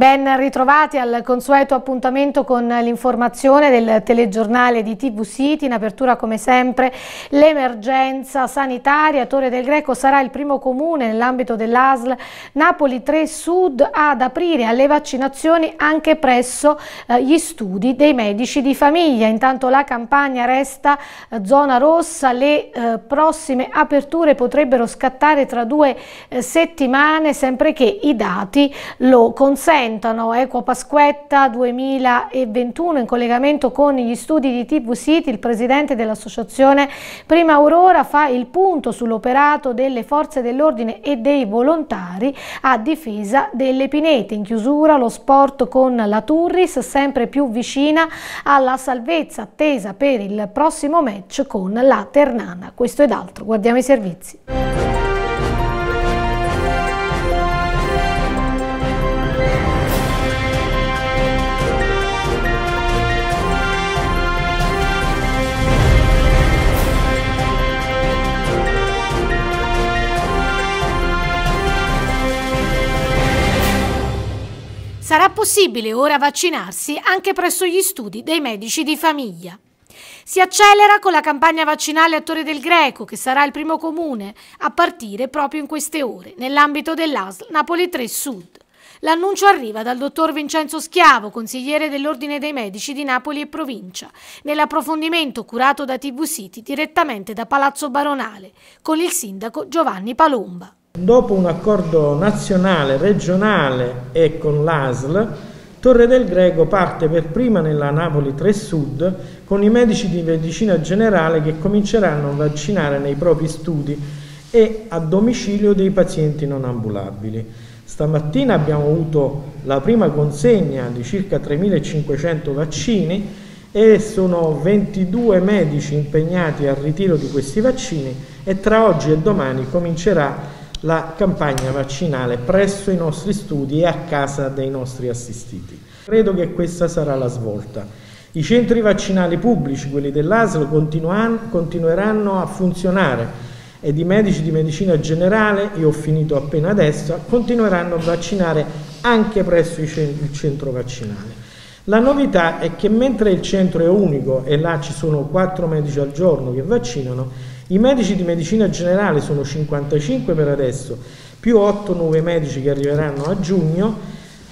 Ben ritrovati al consueto appuntamento con l'informazione del telegiornale di TV City. In apertura come sempre l'emergenza sanitaria. Torre del Greco sarà il primo comune nell'ambito dell'ASL Napoli 3 Sud ad aprire alle vaccinazioni anche presso eh, gli studi dei medici di famiglia. Intanto la campagna resta eh, zona rossa. Le eh, prossime aperture potrebbero scattare tra due settimane sempre che i dati lo consentano presentano Equo Pasquetta 2021 in collegamento con gli studi di TV City, il presidente dell'associazione Prima Aurora fa il punto sull'operato delle forze dell'ordine e dei volontari a difesa delle pinete. In chiusura lo sport con la Turris sempre più vicina alla salvezza attesa per il prossimo match con la Ternana. Questo ed altro, guardiamo i servizi. possibile ora vaccinarsi anche presso gli studi dei medici di famiglia. Si accelera con la campagna vaccinale a Torre del Greco, che sarà il primo comune a partire proprio in queste ore, nell'ambito dell'ASL Napoli 3 Sud. L'annuncio arriva dal dottor Vincenzo Schiavo, consigliere dell'Ordine dei Medici di Napoli e Provincia, nell'approfondimento curato da TV City direttamente da Palazzo Baronale, con il sindaco Giovanni Palomba. Dopo un accordo nazionale, regionale e con l'ASL, Torre del Greco parte per prima nella Napoli 3 Sud con i medici di medicina generale che cominceranno a vaccinare nei propri studi e a domicilio dei pazienti non ambulabili. Stamattina abbiamo avuto la prima consegna di circa 3.500 vaccini e sono 22 medici impegnati al ritiro di questi vaccini e tra oggi e domani comincerà a la campagna vaccinale presso i nostri studi e a casa dei nostri assistiti. Credo che questa sarà la svolta. I centri vaccinali pubblici, quelli dell'ASL, continueranno a funzionare ed i medici di medicina generale, io ho finito appena adesso, continueranno a vaccinare anche presso il centro vaccinale. La novità è che mentre il centro è unico e là ci sono quattro medici al giorno che vaccinano, i medici di medicina generale sono 55 per adesso, più 8 nuovi medici che arriveranno a giugno,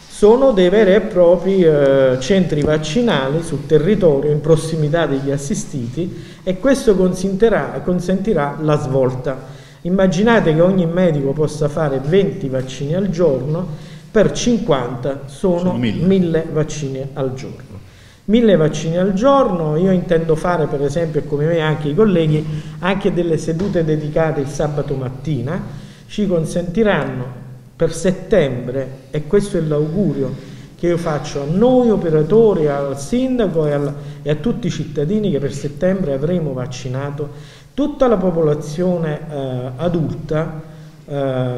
sono dei veri e propri eh, centri vaccinali sul territorio in prossimità degli assistiti e questo consentirà la svolta. Immaginate che ogni medico possa fare 20 vaccini al giorno, per 50 sono, sono 1000 vaccini al giorno mille vaccini al giorno, io intendo fare per esempio come me e anche i colleghi anche delle sedute dedicate il sabato mattina, ci consentiranno per settembre, e questo è l'augurio che io faccio a noi operatori, al sindaco e, al, e a tutti i cittadini che per settembre avremo vaccinato tutta la popolazione eh, adulta eh,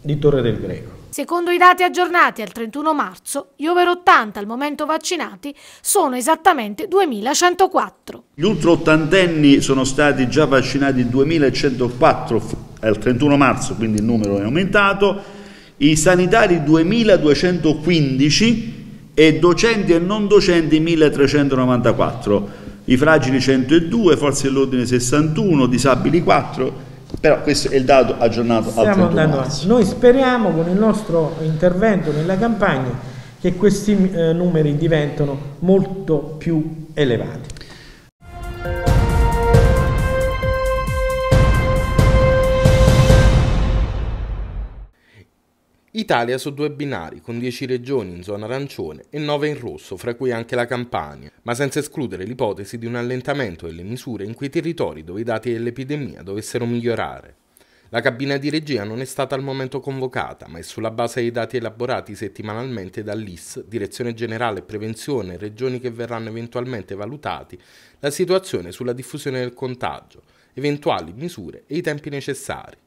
di Torre del Greco. Secondo i dati aggiornati al 31 marzo, gli over 80 al momento vaccinati sono esattamente 2104. Gli ultra ottantenni sono stati già vaccinati 2104 al 31 marzo, quindi il numero è aumentato, i sanitari 2215 e docenti e non docenti 1394, i fragili 102, forze dell'ordine 61, disabili 4 però questo è il dato aggiornato al andando marzo. Noi speriamo con il nostro intervento nella campagna che questi eh, numeri diventano molto più elevati. Italia su due binari, con 10 regioni in zona arancione e 9 in rosso, fra cui anche la Campania, ma senza escludere l'ipotesi di un allentamento delle misure in quei territori dove i dati dell'epidemia dovessero migliorare. La cabina di regia non è stata al momento convocata, ma è sulla base dei dati elaborati settimanalmente dall'IS, Direzione Generale Prevenzione e Regioni che verranno eventualmente valutati, la situazione sulla diffusione del contagio, eventuali misure e i tempi necessari.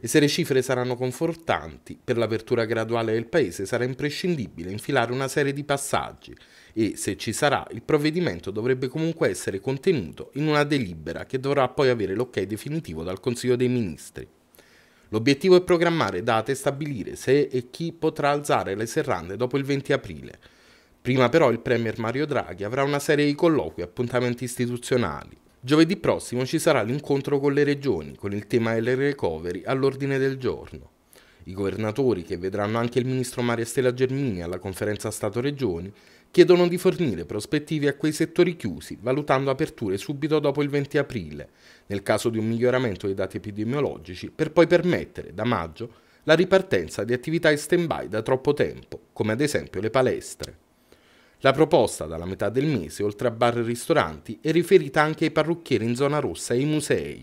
E se le cifre saranno confortanti, per l'apertura graduale del Paese sarà imprescindibile infilare una serie di passaggi e, se ci sarà, il provvedimento dovrebbe comunque essere contenuto in una delibera che dovrà poi avere l'ok definitivo dal Consiglio dei Ministri. L'obiettivo è programmare date e stabilire se e chi potrà alzare le serrande dopo il 20 aprile. Prima però il Premier Mario Draghi avrà una serie di colloqui e appuntamenti istituzionali. Giovedì prossimo ci sarà l'incontro con le regioni, con il tema del recovery all'ordine del giorno. I governatori, che vedranno anche il ministro Maria Stella Germini alla conferenza Stato-Regioni, chiedono di fornire prospettive a quei settori chiusi, valutando aperture subito dopo il 20 aprile, nel caso di un miglioramento dei dati epidemiologici, per poi permettere, da maggio, la ripartenza di attività in stand-by da troppo tempo, come ad esempio le palestre. La proposta dalla metà del mese, oltre a bar e ristoranti, è riferita anche ai parrucchieri in zona rossa e ai musei.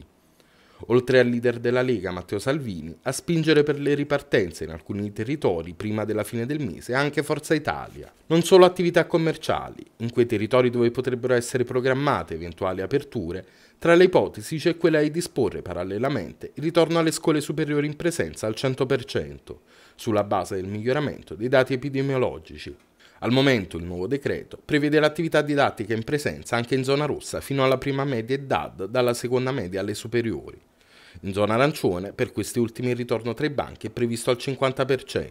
Oltre al leader della Lega Matteo Salvini, a spingere per le ripartenze in alcuni territori prima della fine del mese anche Forza Italia. Non solo attività commerciali, in quei territori dove potrebbero essere programmate eventuali aperture, tra le ipotesi c'è quella di disporre parallelamente il ritorno alle scuole superiori in presenza al 100%, sulla base del miglioramento dei dati epidemiologici. Al momento il nuovo decreto prevede l'attività didattica in presenza anche in zona rossa fino alla prima media e DAD, dalla seconda media alle superiori. In zona arancione, per questi ultimi il ritorno tra i banchi è previsto al 50%.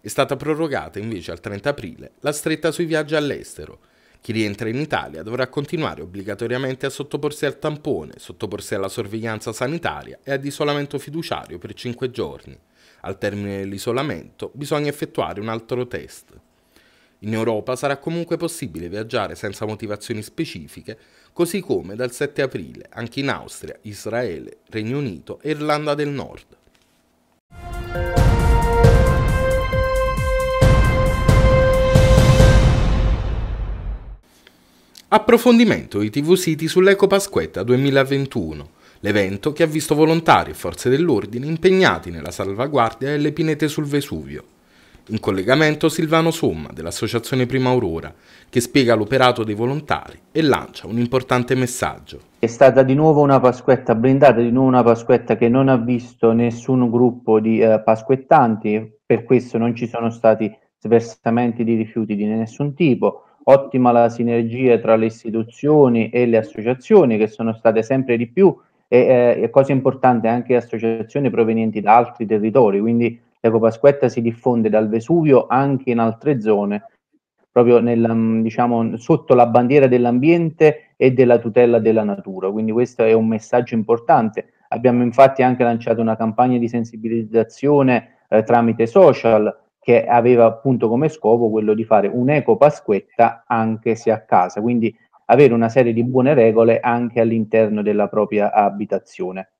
È stata prorogata invece al 30 aprile la stretta sui viaggi all'estero. Chi rientra in Italia dovrà continuare obbligatoriamente a sottoporsi al tampone, sottoporsi alla sorveglianza sanitaria e ad isolamento fiduciario per 5 giorni. Al termine dell'isolamento bisogna effettuare un altro test. In Europa sarà comunque possibile viaggiare senza motivazioni specifiche, così come dal 7 aprile anche in Austria, Israele, Regno Unito e Irlanda del Nord. Approfondimento di TV City sull'Eco Pasquetta 2021, l'evento che ha visto volontari e forze dell'ordine impegnati nella salvaguardia delle pinete sul Vesuvio. In collegamento Silvano Somma dell'Associazione Prima Aurora, che spiega l'operato dei volontari e lancia un importante messaggio. È stata di nuovo una Pasquetta blindata, di nuovo una Pasquetta che non ha visto nessun gruppo di eh, pasquettanti, per questo non ci sono stati sversamenti di rifiuti di nessun tipo. Ottima la sinergia tra le istituzioni e le associazioni che sono state sempre di più e eh, cosa importante anche associazioni provenienti da altri territori, quindi la Pasquetta si diffonde dal Vesuvio anche in altre zone, proprio nel, mm, diciamo, sotto la bandiera dell'ambiente e della tutela della natura. Quindi questo è un messaggio importante. Abbiamo infatti anche lanciato una campagna di sensibilizzazione eh, tramite social che aveva appunto come scopo quello di fare un'eco pasquetta anche se a casa, quindi avere una serie di buone regole anche all'interno della propria abitazione.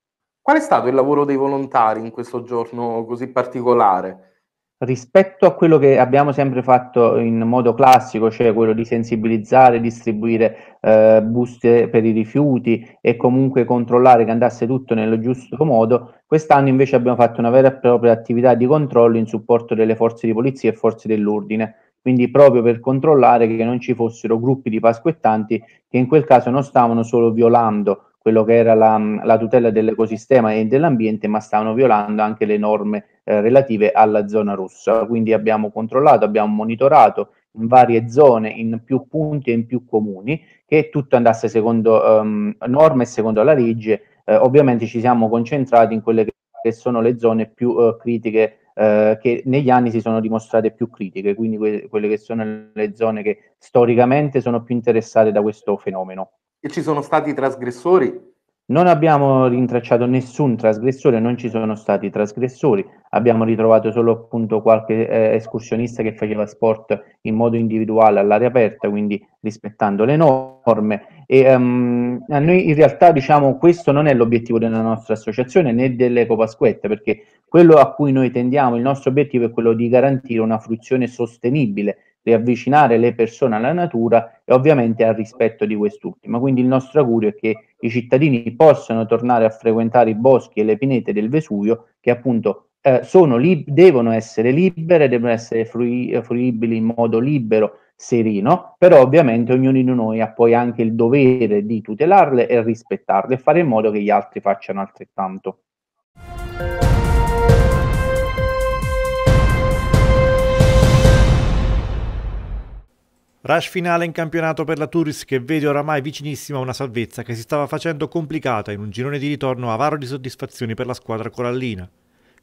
Qual è stato il lavoro dei volontari in questo giorno così particolare? Rispetto a quello che abbiamo sempre fatto in modo classico, cioè quello di sensibilizzare, distribuire eh, buste per i rifiuti e comunque controllare che andasse tutto nello giusto modo, quest'anno invece abbiamo fatto una vera e propria attività di controllo in supporto delle forze di polizia e forze dell'ordine quindi proprio per controllare che non ci fossero gruppi di pasquettanti che in quel caso non stavano solo violando quello che era la, mm, la tutela dell'ecosistema e dell'ambiente, ma stavano violando anche le norme eh, relative alla zona rossa. Quindi abbiamo controllato, abbiamo monitorato in varie zone, in più punti e in più comuni, che tutto andasse secondo um, norme e secondo la legge. Eh, ovviamente ci siamo concentrati in quelle che sono le zone più eh, critiche eh, che negli anni si sono dimostrate più critiche, quindi que- quelle che sono le zone che storicamente sono più interessate da questo fenomeno. E ci sono stati trasgressori? Non abbiamo rintracciato nessun trasgressore, non ci sono stati trasgressori, abbiamo ritrovato solo appunto qualche eh, escursionista che faceva sport in modo individuale all'aria aperta, quindi rispettando le norme. E, um, a noi in realtà diciamo questo non è l'obiettivo della nostra associazione né dell'Eco Pasquetta, perché quello a cui noi tendiamo, il nostro obiettivo è quello di garantire una fruizione sostenibile riavvicinare le persone alla natura e ovviamente al rispetto di quest'ultima. Quindi il nostro augurio è che i cittadini possano tornare a frequentare i boschi e le pinete del Vesuvio che appunto eh, lib- devono essere libere, devono essere frui- fruibili in modo libero, sereno, però ovviamente ognuno di noi ha poi anche il dovere di tutelarle e rispettarle e fare in modo che gli altri facciano altrettanto. Rush finale in campionato per la Turis che vede oramai vicinissima una salvezza che si stava facendo complicata in un girone di ritorno avaro di soddisfazioni per la squadra corallina.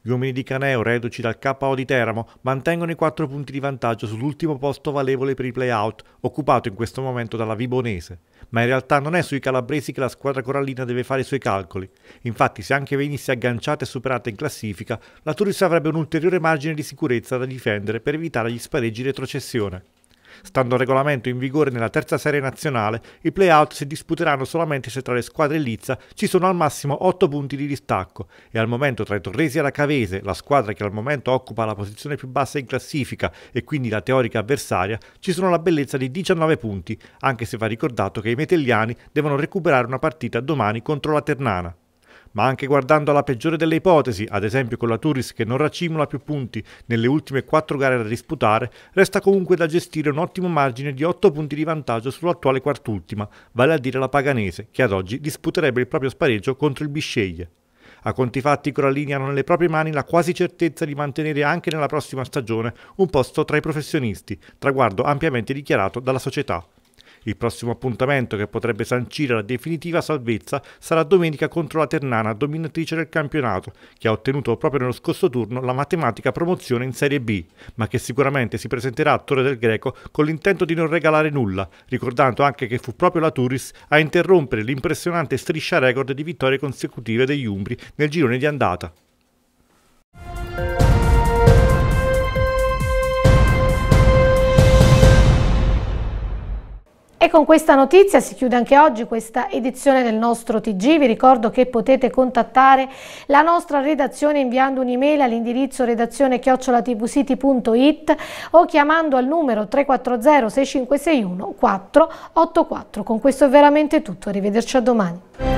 Gli uomini di Caneo, reduci dal KO di Teramo, mantengono i 4 punti di vantaggio sull'ultimo posto valevole per i play-out, occupato in questo momento dalla Vibonese. Ma in realtà non è sui calabresi che la squadra corallina deve fare i suoi calcoli. Infatti, se anche venisse agganciata e superata in classifica, la Turis avrebbe un ulteriore margine di sicurezza da difendere per evitare gli spareggi retrocessione. Stando al regolamento in vigore nella terza serie nazionale, i play-out si disputeranno solamente se tra le squadre in lizza ci sono al massimo 8 punti di distacco e al momento tra i Torresi e la Cavese, la squadra che al momento occupa la posizione più bassa in classifica e quindi la teorica avversaria, ci sono la bellezza di 19 punti, anche se va ricordato che i metelliani devono recuperare una partita domani contro la Ternana ma anche guardando alla peggiore delle ipotesi, ad esempio con la Turris che non racimula più punti nelle ultime 4 gare da disputare, resta comunque da gestire un ottimo margine di 8 punti di vantaggio sull'attuale quartultima, vale a dire la Paganese, che ad oggi disputerebbe il proprio spareggio contro il Bisceglie. A conti fatti i Corallini hanno nelle proprie mani la quasi certezza di mantenere anche nella prossima stagione un posto tra i professionisti, traguardo ampiamente dichiarato dalla società. Il prossimo appuntamento che potrebbe sancire la definitiva salvezza sarà domenica contro la Ternana, dominatrice del campionato, che ha ottenuto proprio nello scorso turno la matematica promozione in Serie B, ma che sicuramente si presenterà a Torre del Greco con l'intento di non regalare nulla, ricordando anche che fu proprio la Turis a interrompere l'impressionante striscia record di vittorie consecutive degli Umbri nel girone di andata. con questa notizia si chiude anche oggi questa edizione del nostro TG. Vi ricordo che potete contattare la nostra redazione inviando un'email all'indirizzo redazione chiocciolatvcity.it o chiamando al numero 340 6561 484. Con questo è veramente tutto. Arrivederci a domani.